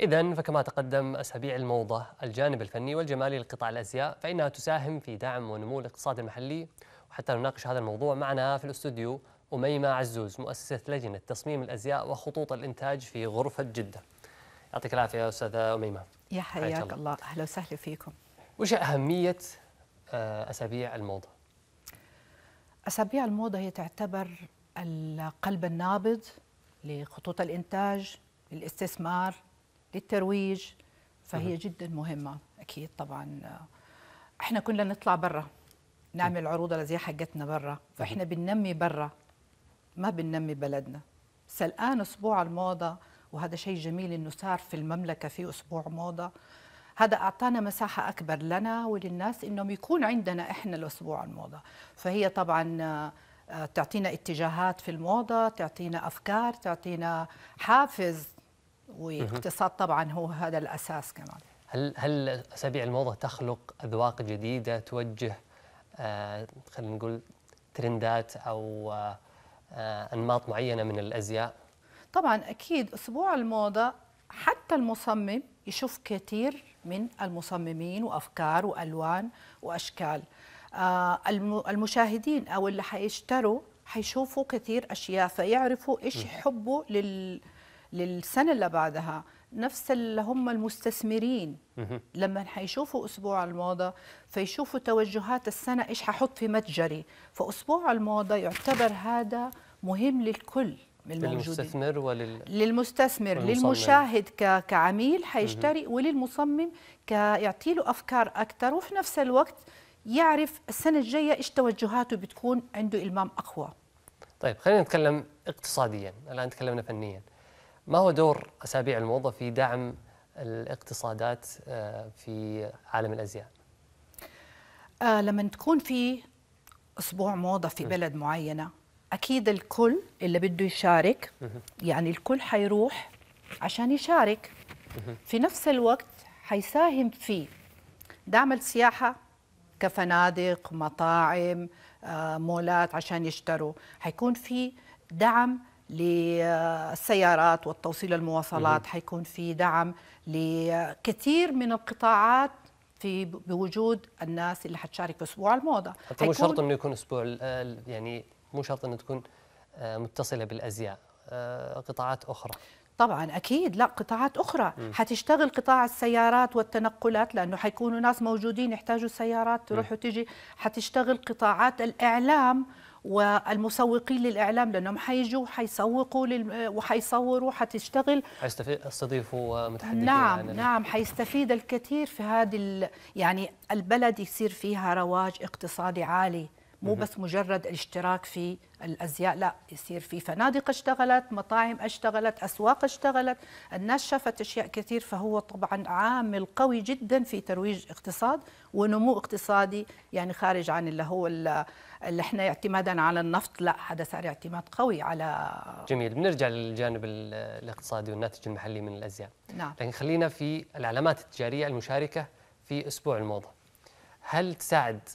إذا فكما تقدم أسابيع الموضة الجانب الفني والجمالي لقطاع الأزياء فإنها تساهم في دعم ونمو الاقتصاد المحلي وحتى نناقش هذا الموضوع معنا في الاستوديو أميمة عزوز مؤسسة لجنة تصميم الأزياء وخطوط الإنتاج في غرفة جدة يعطيك العافية أستاذة أميمة يا حياك الله. الله أهلا وسهلا فيكم وش أهمية آه، أسابيع الموضة؟ أسابيع الموضة هي تعتبر القلب النابض لخطوط الإنتاج للاستثمار للترويج فهي جدا مهمه اكيد طبعا احنا كنا نطلع برا نعمل عروض الازياء حقتنا برا فاحنا بننمي برا ما بننمي بلدنا بس الان اسبوع الموضه وهذا شيء جميل انه صار في المملكه في اسبوع موضه هذا اعطانا مساحه اكبر لنا وللناس انهم يكون عندنا احنا الاسبوع الموضه فهي طبعا آه، تعطينا اتجاهات في الموضه تعطينا افكار تعطينا حافز واقتصاد طبعا هو هذا الاساس كمان هل هل اسابيع الموضه تخلق اذواق جديده توجه آه خلينا نقول ترندات او آه انماط معينه من الازياء طبعا اكيد اسبوع الموضه حتى المصمم يشوف كثير من المصممين وافكار والوان واشكال آه المشاهدين او اللي حيشتروا حيشوفوا كثير اشياء فيعرفوا ايش يحبوا لل للسنه اللي بعدها نفس اللي هم المستثمرين لما حيشوفوا اسبوع الموضه فيشوفوا توجهات السنه ايش ححط في متجري فاسبوع الموضه يعتبر هذا مهم للكل للمستثمر ولل للمستثمر والمصمم. للمشاهد ك... كعميل حيشتري وللمصمم كيعطي له افكار اكثر وفي نفس الوقت يعرف السنه الجايه ايش توجهاته بتكون عنده المام اقوى طيب خلينا نتكلم اقتصاديا الان تكلمنا فنيا ما هو دور أسابيع الموضه في دعم الاقتصادات آه، في عالم الأزياء؟ آه لما تكون في أسبوع موضه في بلد معينة أكيد الكل اللي بده يشارك يعني الكل حيروح عشان يشارك في نفس الوقت حيساهم في دعم السياحة كفنادق مطاعم آه، مولات عشان يشتروا حيكون في دعم للسيارات والتوصيل المواصلات حيكون في دعم لكثير من القطاعات في بوجود الناس اللي حتشارك في اسبوع الموضه حتى مو شرط انه يكون اسبوع يعني مو شرط انه تكون آه، متصله بالازياء آه، قطاعات اخرى طبعا اكيد لا قطاعات اخرى م. حتشتغل قطاع السيارات والتنقلات لانه حيكونوا ناس موجودين يحتاجوا سيارات تروح وتجي حتشتغل قطاعات الاعلام والمسوقين للاعلام لانهم حيجوا حيسوقوا وحيصوروا حتشتغل حيستضيفوا متحدثين نعم عن يعني. نعم حيستفيد الكثير في هذه يعني البلد يصير فيها رواج اقتصادي عالي مو بس مجرد الاشتراك في الازياء لا يصير في فنادق اشتغلت مطاعم اشتغلت اسواق اشتغلت الناس شافت اشياء كثير فهو طبعا عامل قوي جدا في ترويج اقتصاد ونمو اقتصادي يعني خارج عن اللي هو اللي احنا اعتمادا على النفط لا هذا صار اعتماد قوي على جميل بنرجع للجانب الاقتصادي والناتج المحلي من الازياء نعم لكن خلينا في العلامات التجاريه المشاركه في اسبوع الموضه هل تساعد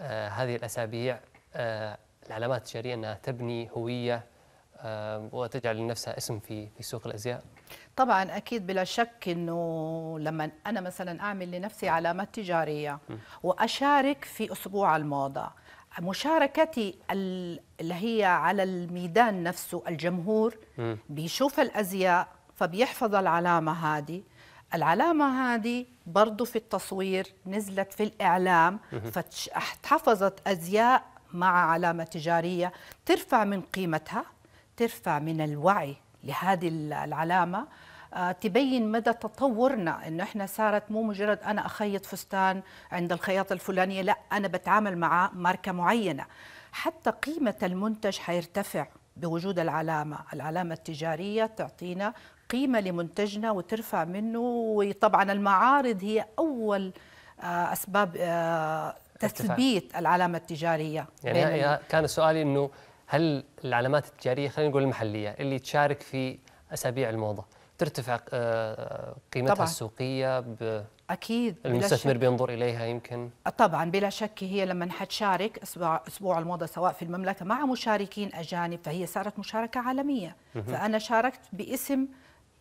آه، هذه الأسابيع آه، العلامات التجارية أنها تبني هوية آه، وتجعل لنفسها اسم في في سوق الازياء؟ طبعا اكيد بلا شك انه لما انا مثلا اعمل لنفسي علامات تجاريه واشارك في اسبوع الموضه مشاركتي اللي هي على الميدان نفسه الجمهور بيشوف الازياء فبيحفظ العلامه هذه العلامة هذه برضو في التصوير نزلت في الإعلام فتحفظت أزياء مع علامة تجارية ترفع من قيمتها ترفع من الوعي لهذه العلامة آه، تبين مدى تطورنا انه احنا صارت مو مجرد انا اخيط فستان عند الخياطه الفلانيه لا انا بتعامل مع ماركه معينه حتى قيمه المنتج حيرتفع بوجود العلامه العلامه التجاريه تعطينا قيمة لمنتجنا وترفع منه وطبعا المعارض هي أول آه، أسباب آه، تثبيت العلامة التجارية يعني كان سؤالي أنه هل العلامات التجارية خلينا نقول المحلية اللي تشارك في أسابيع الموضة ترتفع آه، قيمتها طبعا. السوقية ب أكيد المستثمر بينظر إليها يمكن طبعا بلا شك هي لما حتشارك أسبوع, أسبوع الموضة سواء في المملكة مع مشاركين أجانب فهي صارت مشاركة عالمية فأنا شاركت باسم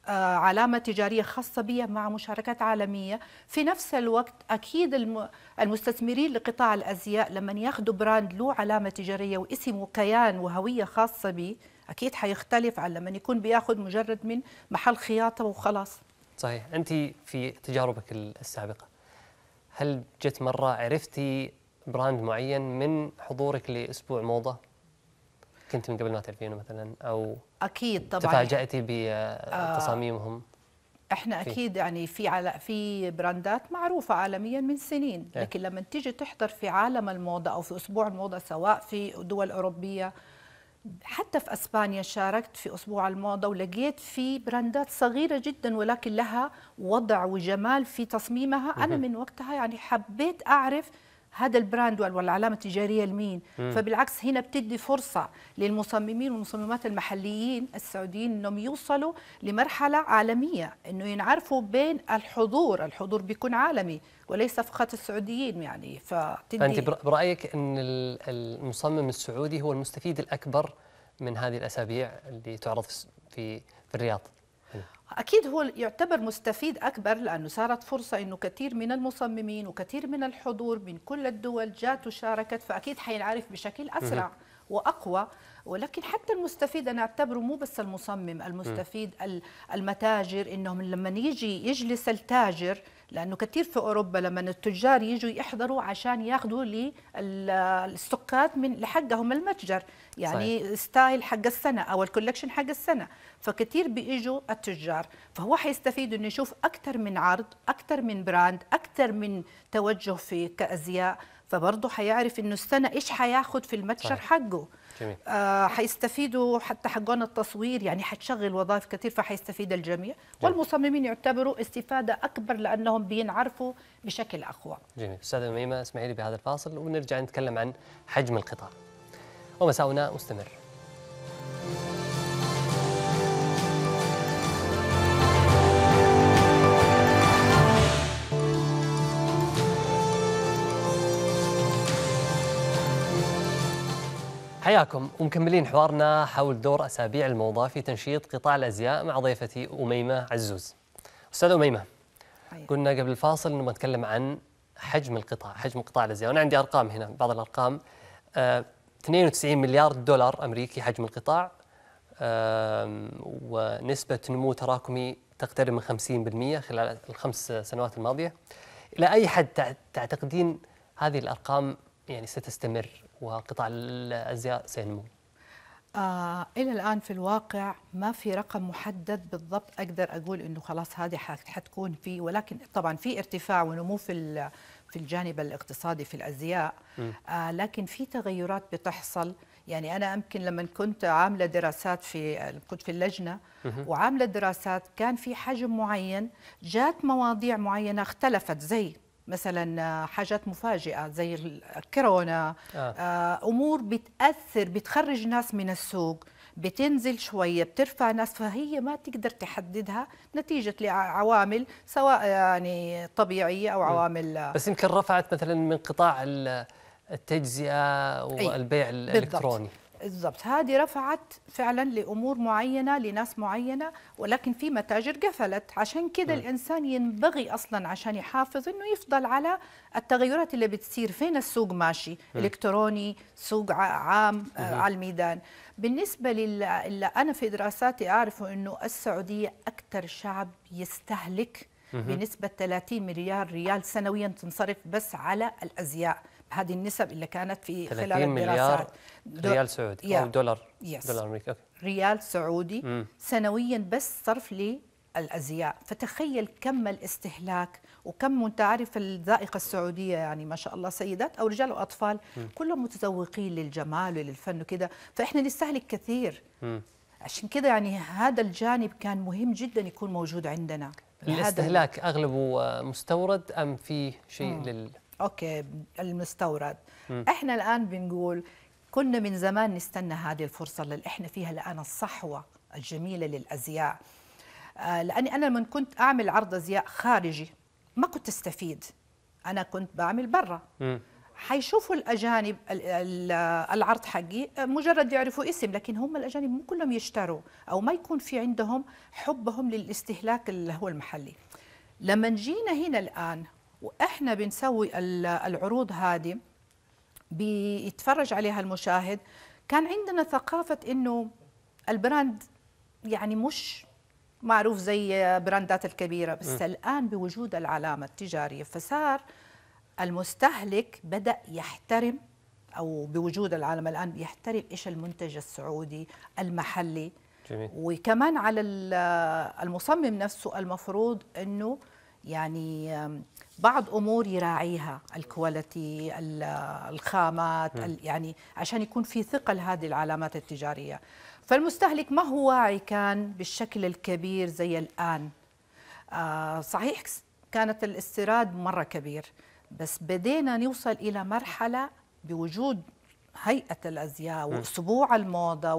آه، علامة تجارية خاصة بي مع مشاركات عالمية في نفس الوقت أكيد المستثمرين لقطاع الأزياء لما ياخذوا براند له علامة تجارية واسم وكيان وهوية خاصة به أكيد حيختلف عن لما يكون بياخذ مجرد من محل خياطة وخلاص صحيح أنت في تجاربك السابقة هل جت مرة عرفتي براند معين من حضورك لأسبوع موضة كنت من قبل ما تعرفينه مثلا او اكيد طبعا تفاجاتي بتصاميمهم آه احنا فيه. اكيد يعني في على في براندات معروفه عالميا من سنين إيه؟ لكن لما تيجي تحضر في عالم الموضه او في اسبوع الموضه سواء في دول اوروبيه حتى في اسبانيا شاركت في اسبوع الموضه ولقيت في براندات صغيره جدا ولكن لها وضع وجمال في تصميمها انا من وقتها يعني حبيت اعرف هذا البراند ولا العلامه التجاريه لمين فبالعكس هنا بتدي فرصه للمصممين والمصممات المحليين السعوديين انهم يوصلوا لمرحله عالميه انه ينعرفوا بين الحضور الحضور بيكون عالمي وليس فقط السعوديين يعني فتدي فانت برايك ان المصمم السعودي هو المستفيد الاكبر من هذه الاسابيع اللي تعرض في الرياض أكيد هو يعتبر مستفيد أكبر لأنه صارت فرصة أنه كثير من المصممين وكثير من الحضور من كل الدول جات وشاركت فأكيد حينعرف بشكل أسرع واقوى ولكن حتى المستفيد انا اعتبره مو بس المصمم المستفيد المتاجر انهم لما يجي يجلس التاجر لانه كثير في اوروبا لما التجار يجوا يحضروا عشان ياخذوا للسكات من لحقهم المتجر يعني صحيح. ستايل حق السنه او الكولكشن حق السنه فكثير بيجوا التجار فهو حيستفيد انه يشوف اكثر من عرض اكثر من براند اكثر من توجه في كازياء فبرضه حيعرف انه السنه ايش حياخذ في المتجر صحيح. حقه آه، حيستفيدوا حتى حقون التصوير يعني حتشغل وظائف كثير فحيستفيد الجميع جميل. والمصممين يعتبروا استفاده اكبر لانهم بينعرفوا بشكل اقوى جميل استاذه ميمه اسمحي لي بهذا الفاصل ونرجع نتكلم عن حجم القطاع ومساؤنا مستمر حياكم ومكملين حوارنا حول دور أسابيع الموضة في تنشيط قطاع الأزياء مع ضيفتي أميمة عزوز أستاذ أميمة طيب. قلنا قبل الفاصل أنه بنتكلم عن حجم القطاع حجم قطاع الأزياء وأنا عندي أرقام هنا بعض الأرقام آه 92 مليار دولار أمريكي حجم القطاع آه ونسبة نمو تراكمي تقترب من 50% خلال الخمس سنوات الماضية إلى أي حد تعتقدين هذه الأرقام يعني ستستمر وقطاع الازياء سينمو؟ آه الى الان في الواقع ما في رقم محدد بالضبط اقدر اقول انه خلاص هذه حتكون في ولكن طبعا في ارتفاع ونمو في في الجانب الاقتصادي في الازياء آه لكن في تغيرات بتحصل يعني انا يمكن لما كنت عامله دراسات في كنت في اللجنه وعامله دراسات كان في حجم معين جات مواضيع معينه اختلفت زي مثلا آه، حاجات مفاجئه زي الكورونا آه. آه. امور بتاثر بتخرج ناس من السوق بتنزل شويه بترفع ناس فهي ما تقدر تحددها نتيجه لعوامل سواء آه، يعني طبيعيه او عوامل بس يمكن رفعت مثلا من قطاع التجزئه والبيع الالكتروني بالضبط. بالضبط هذه رفعت فعلا لامور معينه لناس معينه ولكن في متاجر قفلت عشان كده نعم. الانسان ينبغي اصلا عشان يحافظ انه يفضل على التغيرات اللي بتصير فين السوق ماشي م. نعم. الكتروني سوق عام آه، م. نعم. على الميدان بالنسبه لل انا في دراساتي اعرف انه السعوديه اكثر شعب يستهلك بنسبه 30 مليار ريال سنويا تنصرف بس على الازياء هذه النسب اللي كانت في 30 خلال الدراسات مليار ريال سعودي او دولار يس دولار امريكي أوكي. ريال سعودي مم. سنويا بس صرف للازياء فتخيل كم الاستهلاك وكم وانت عارف الذائقه السعوديه يعني ما شاء الله سيدات او رجال واطفال كلهم متذوقين للجمال وللفن وكذا فاحنا نستهلك كثير مم. عشان كذا يعني هذا الجانب كان مهم جدا يكون موجود عندنا الاستهلاك اغلبه مستورد ام في شيء مم. لل اوكي المستورد م. احنا الان بنقول كنا من زمان نستنى هذه الفرصه اللي احنا فيها الان الصحوه الجميله للازياء آه لاني انا من كنت اعمل عرض ازياء خارجي ما كنت استفيد انا كنت بعمل برا حيشوفوا الاجانب العرض حقي آه، مجرد يعرفوا اسم لكن هم الاجانب مو كلهم يشتروا او ما يكون في عندهم حبهم للاستهلاك اللي هو المحلي لما جينا هنا الان واحنا بنسوي العروض هذه بيتفرج عليها المشاهد كان عندنا ثقافه انه البراند يعني مش معروف زي براندات الكبيره بس م. الان بوجود العلامه التجاريه فصار المستهلك بدا يحترم او بوجود العالم الان يحترم ايش المنتج السعودي المحلي جميل. وكمان على المصمم نفسه المفروض انه يعني بعض امور يراعيها الكواليتي الخامات يعني عشان يكون في ثقل هذه العلامات التجاريه فالمستهلك ما هو واعي كان بالشكل الكبير زي الان آه، صحيح كانت الاستيراد مره كبير بس بدينا نوصل الى مرحله بوجود هيئه الازياء واسبوع الموضه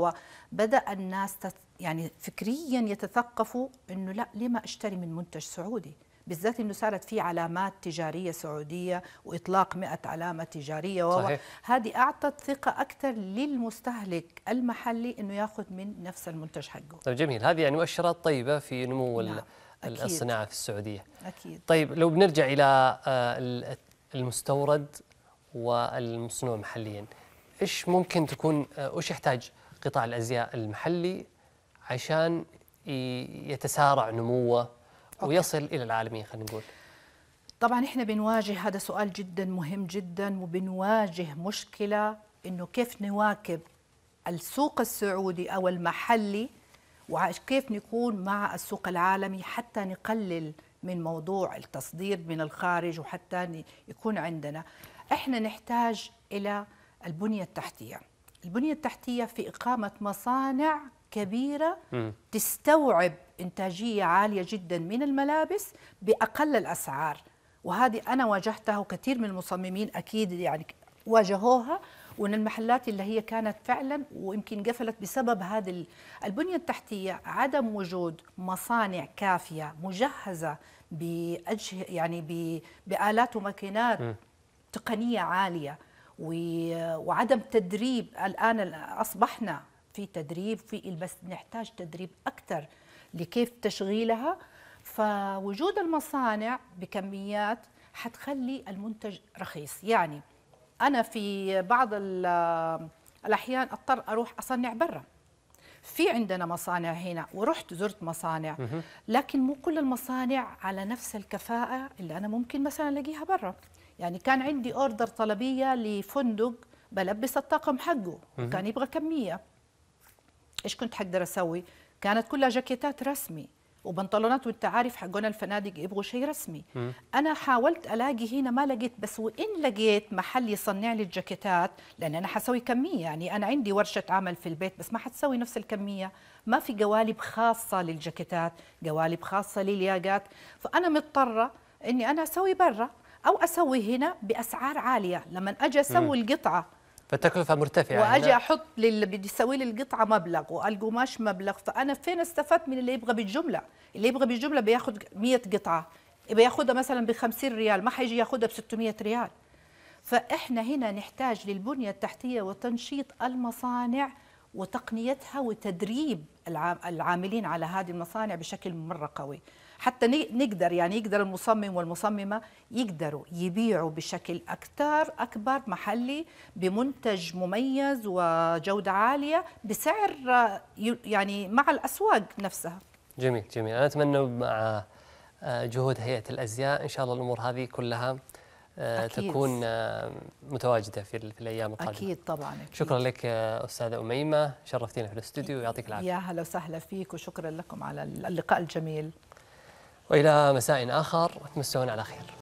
وبدا الناس يعني فكريا يتثقفوا انه لا لما اشتري من منتج سعودي بالذات أنه صارت في علامات تجارية سعودية وإطلاق 100 علامة تجارية صحيح. هذه أعطت ثقة أكثر للمستهلك المحلي أنه يأخذ من نفس المنتج حقه طيب جميل هذه يعني مؤشرات طيبة في نمو نعم. أكيد. الصناعة في السعودية أكيد طيب لو بنرجع إلى آه، المستورد والمصنوع محليا إيش ممكن تكون آه، وش يحتاج قطاع الأزياء المحلي عشان يتسارع نموه أوكي. إلى العالمية خلينا نقول طبعا احنا بنواجه هذا سؤال جدا مهم جدا وبنواجه مشكلة انه كيف نواكب السوق السعودي او المحلي وكيف نكون مع السوق العالمي حتى نقلل من موضوع التصدير من الخارج وحتى يكون عندنا احنا نحتاج الى البنية التحتية البنية التحتية في إقامة مصانع كبيرة م. تستوعب إنتاجية عالية جدا من الملابس بأقل الأسعار وهذه أنا واجهتها وكثير من المصممين أكيد يعني واجهوها وان المحلات اللي هي كانت فعلا ويمكن قفلت بسبب هذه البنيه التحتيه عدم وجود مصانع كافيه مجهزه بأجه يعني بالات وماكينات تقنيه عاليه وعدم تدريب الان اصبحنا في تدريب في بس نحتاج تدريب اكثر لكيف تشغيلها فوجود المصانع بكميات حتخلي المنتج رخيص يعني أنا في بعض الأحيان أضطر أروح أصنع برا في عندنا مصانع هنا ورحت زرت مصانع لكن مو كل المصانع على نفس الكفاءة اللي أنا ممكن مثلا ألاقيها برا يعني كان عندي أوردر طلبية لفندق بلبس الطاقم حقه كان يبغى كمية إيش كنت حقدر أسوي كانت كلها جاكيتات رسمي وبنطلونات وانت عارف حقون الفنادق يبغوا شيء رسمي م. انا حاولت الاقي هنا ما لقيت بس وان لقيت محل يصنع لي الجاكيتات لان انا حسوي كميه يعني انا عندي ورشه عمل في البيت بس ما حتسوي نفس الكميه ما في قوالب خاصه للجاكيتات قوالب خاصه للياقات فانا مضطره اني انا اسوي برا او اسوي هنا باسعار عاليه لما اجي اسوي القطعه فالتكلفه مرتفعه يعني واجي احط للي بدي اسوي لي القطعه مبلغ والقماش مبلغ فانا فين استفدت من اللي يبغى بالجمله اللي يبغى بالجمله بياخذ 100 قطعه بياخذها مثلا ب 50 ريال ما حيجي ياخذها ب 600 ريال فاحنا هنا نحتاج للبنيه التحتيه وتنشيط المصانع وتقنيتها وتدريب العاملين على هذه المصانع بشكل مره قوي حتى نقدر يعني يقدر المصمم والمصممه يقدروا يبيعوا بشكل اكثر اكبر محلي بمنتج مميز وجوده عاليه بسعر يعني مع الاسواق نفسها. جميل جميل انا اتمنى مع آه، جهود هيئه الازياء ان شاء الله الامور هذه كلها آه، أكيد. تكون آه، متواجده في, الايام القادمه اكيد طبعا أكيد. شكرا لك استاذه اميمه شرفتينا في الاستوديو يعطيك العافيه يا هلا وسهلا فيك وشكرا لكم على اللقاء الجميل وإلى مساء آخر تمسون على خير